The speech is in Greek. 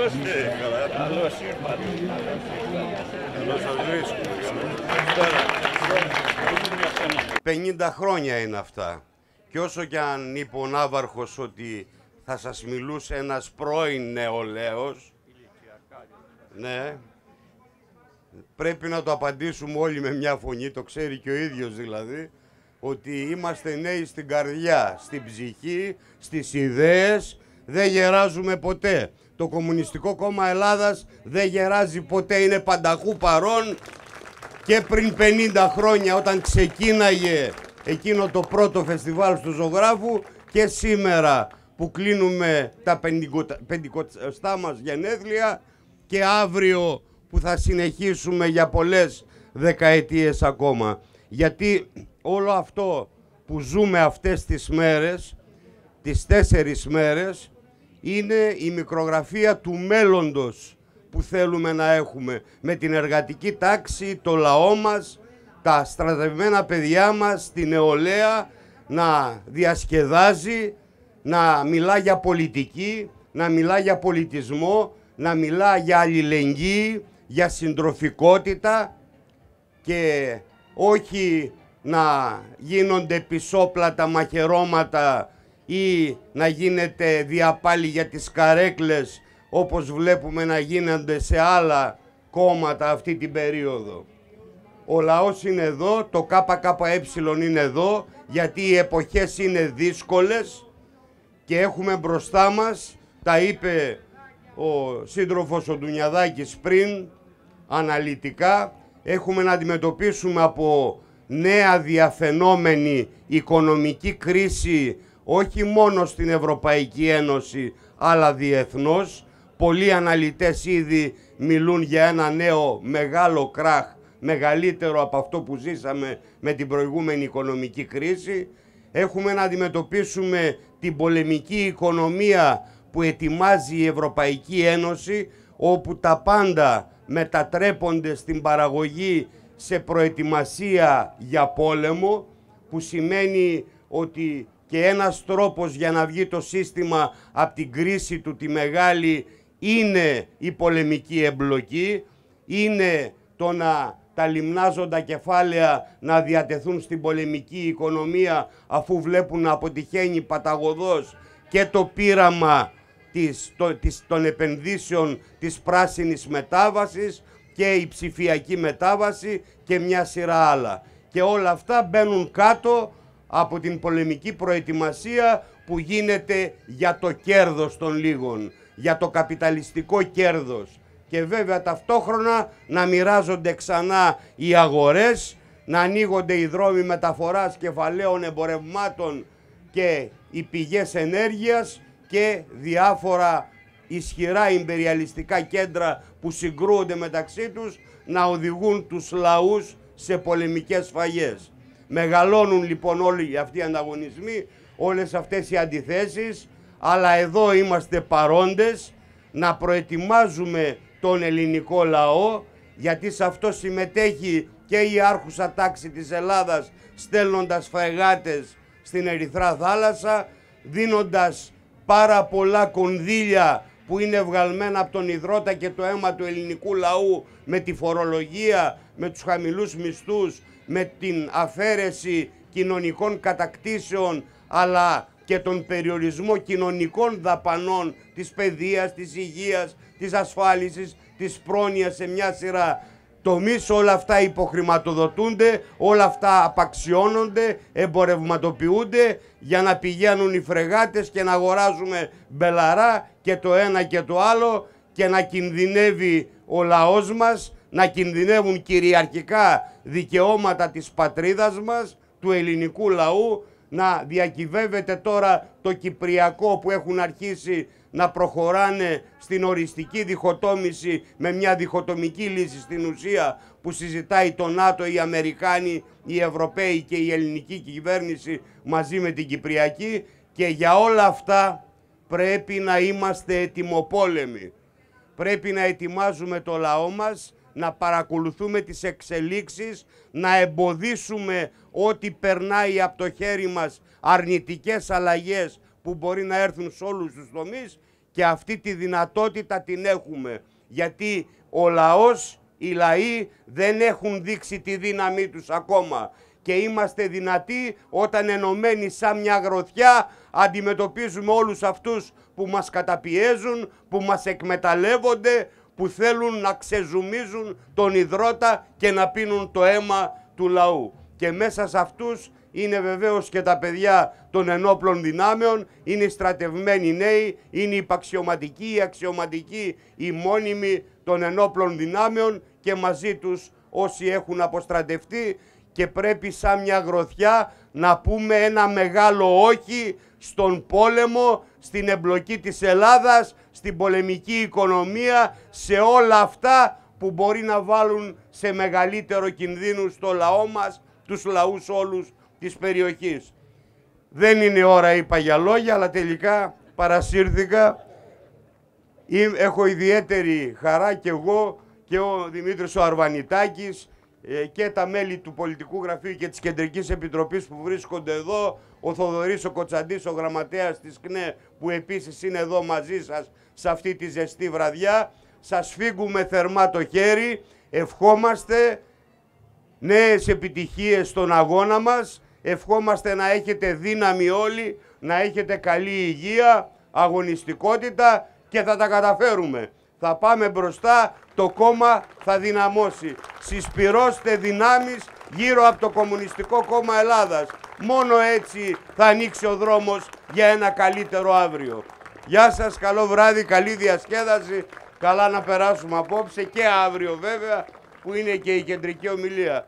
Καλώς ήρθατε. Καλώς 50 χρόνια είναι αυτά. Και όσο κι αν είπε ο ότι θα σας μιλούσε ένας πρώην νεολαίος, ναι, πρέπει να το απαντήσουμε όλοι με μια φωνή, το ξέρει και ο ίδιος δηλαδή, ότι είμαστε νέοι στην καρδιά, στην ψυχή, στις ιδέες, δεν γεράζουμε ποτέ. Το Κομμουνιστικό Κόμμα Ελλάδας δεν γεράζει ποτέ, είναι πανταχού παρόν και πριν 50 χρόνια όταν ξεκίναγε εκείνο το πρώτο φεστιβάλ στο ζωγράφου και σήμερα που κλείνουμε τα πεντηκοστά μας γενέθλια και αύριο που θα συνεχίσουμε για πολλές δεκαετίες ακόμα. Γιατί όλο αυτό που ζούμε αυτές τις μέρες, τις τέσσερις μέρες, είναι η μικρογραφία του μέλλοντος που θέλουμε να έχουμε με την εργατική τάξη, το λαό μας, τα στρατευμένα παιδιά μας, την νεολαία να διασκεδάζει, να μιλά για πολιτική, να μιλά για πολιτισμό, να μιλά για αλληλεγγύη, για συντροφικότητα και όχι να γίνονται πισόπλατα μαχαιρώματα ή να γίνεται διαπάλι για τις καρέκλες όπως βλέπουμε να γίνονται σε άλλα κόμματα αυτή την περίοδο. Ο λαός είναι εδώ, το ΚΚΕ είναι εδώ γιατί οι εποχές είναι δύσκολες και έχουμε μπροστά μας, τα είπε ο σύντροφος ο Ντουνιαδάκης πριν, αναλυτικά, έχουμε να αντιμετωπίσουμε από νέα διαφαινόμενη οικονομική κρίση όχι μόνο στην Ευρωπαϊκή Ένωση αλλά διεθνώς. Πολλοί αναλυτές ήδη μιλούν για ένα νέο μεγάλο κράχ, μεγαλύτερο από αυτό που ζήσαμε με την προηγούμενη οικονομική κρίση. Έχουμε να αντιμετωπίσουμε την πολεμική οικονομία που ετοιμάζει η Ευρωπαϊκή Ένωση, όπου τα πάντα μετατρέπονται στην παραγωγή σε προετοιμασία για πόλεμο, που σημαίνει ότι και ένας τρόπος για να βγει το σύστημα από την κρίση του τη μεγάλη είναι η πολεμική εμπλοκή, είναι το να τα λιμνάζοντα κεφάλαια να διατεθούν στην πολεμική οικονομία αφού βλέπουν να αποτυχαίνει παταγωδός και το πείραμα της, της, των επενδύσεων της πράσινης μετάβασης και η ψηφιακή μετάβαση και μια σειρά άλλα. Και όλα αυτά μπαίνουν κάτω από την πολεμική προετοιμασία που γίνεται για το κέρδος των λίγων, για το καπιταλιστικό κέρδος. Και βέβαια ταυτόχρονα να μοιράζονται ξανά οι αγορές, να ανοίγονται οι δρόμοι μεταφοράς κεφαλαίων εμπορευμάτων και οι πηγές ενέργειας και διάφορα ισχυρά ιμπεριαλιστικά κέντρα που συγκρούονται μεταξύ τους να οδηγούν τους λαούς σε πολεμικές φαγές. Μεγαλώνουν λοιπόν όλοι αυτοί οι ανταγωνισμοί, όλες αυτές οι αντιθέσεις, αλλά εδώ είμαστε παρόντες να προετοιμάζουμε τον ελληνικό λαό, γιατί σε αυτό συμμετέχει και η άρχουσα τάξη της Ελλάδας στέλνοντας φρεγάτες στην Ερυθρά θάλασσα, δίνοντας πάρα πολλά κονδύλια που είναι βγαλμένα από τον Ιδρώτα και το αίμα του ελληνικού λαού με τη φορολογία, με τους χαμηλούς μισθούς, με την αφαίρεση κοινωνικών κατακτήσεων αλλά και τον περιορισμό κοινωνικών δαπανών της παιδείας, της υγείας, της ασφάλισης, της πρόνοιας σε μια σειρά τομείς. Όλα αυτά υποχρηματοδοτούνται, όλα αυτά απαξιώνονται, εμπορευματοποιούνται για να πηγαίνουν οι φρεγάτες και να αγοράζουμε μπελαρά και το ένα και το άλλο και να κινδυνεύει ο λαός μας να κινδυνεύουν κυριαρχικά δικαιώματα της πατρίδας μας, του ελληνικού λαού, να διακυβεύεται τώρα το Κυπριακό που έχουν αρχίσει να προχωράνε στην οριστική διχοτόμηση με μια διχοτομική λύση στην ουσία που συζητάει το ΝΑΤΟ, οι Αμερικάνοι, οι Ευρωπαίοι και η ελληνική κυβέρνηση μαζί με την Κυπριακή και για όλα αυτά πρέπει να είμαστε ετοιμοπόλεμοι. Πρέπει να ετοιμάζουμε το λαό μας να παρακολουθούμε τις εξελίξεις, να εμποδίσουμε ό,τι περνάει από το χέρι μας αρνητικές αλλαγές που μπορεί να έρθουν σε όλους τους τομείς και αυτή τη δυνατότητα την έχουμε. Γιατί ο λαός, οι λαοί δεν έχουν δείξει τη δύναμή τους ακόμα και είμαστε δυνατοί όταν ενωμένοι σαν μια γροθιά αντιμετωπίζουμε όλους αυτούς που μας καταπιέζουν, που μας εκμεταλλεύονται, που θέλουν να ξεζουμίζουν τον υδρότα και να πίνουν το αίμα του λαού. Και μέσα σε αυτούς είναι βεβαίως και τα παιδιά των ενόπλων δυνάμεων, είναι οι στρατευμένοι νέοι, είναι οι υπαξιωματικοί, οι αξιωματικοί, οι μόνιμοι των ενόπλων δυνάμεων και μαζί τους όσοι έχουν αποστρατευτεί και πρέπει σαν μια γροθιά να πούμε ένα μεγάλο όχι στον πόλεμο στην εμπλοκή της Ελλάδας, στην πολεμική οικονομία, σε όλα αυτά που μπορεί να βάλουν σε μεγαλύτερο κινδύνους στο λαό μας, τους λαούς όλους της περιοχής. Δεν είναι ώρα είπα για λόγια, αλλά τελικά παρασύρθηκα. Έχω ιδιαίτερη χαρά και εγώ και ο Δημήτρης ο Αρβανιτάκης ε, και τα μέλη του Πολιτικού Γραφείου και της Κεντρικής Επιτροπής που βρίσκονται εδώ, ο Θοδωρής ο Κοτσαντής, ο γραμματέας της ΚΝΕ που επίσης είναι εδώ μαζί σας σε αυτή τη ζεστή βραδιά. Σας φύγουμε θερμά το χέρι, ευχόμαστε νέες επιτυχίες στον αγώνα μας, ευχόμαστε να έχετε δύναμη όλοι, να έχετε καλή υγεία, αγωνιστικότητα και θα τα καταφέρουμε. Θα πάμε μπροστά, το κόμμα θα δυναμώσει. Συσπυρώστε δυνάμεις γύρω από το Κομμουνιστικό Κόμμα Ελλάδας. Μόνο έτσι θα ανοίξει ο δρόμος για ένα καλύτερο αύριο. Γεια σας, καλό βράδυ, καλή διασκέδαση. Καλά να περάσουμε απόψε και αύριο βέβαια που είναι και η κεντρική ομιλία.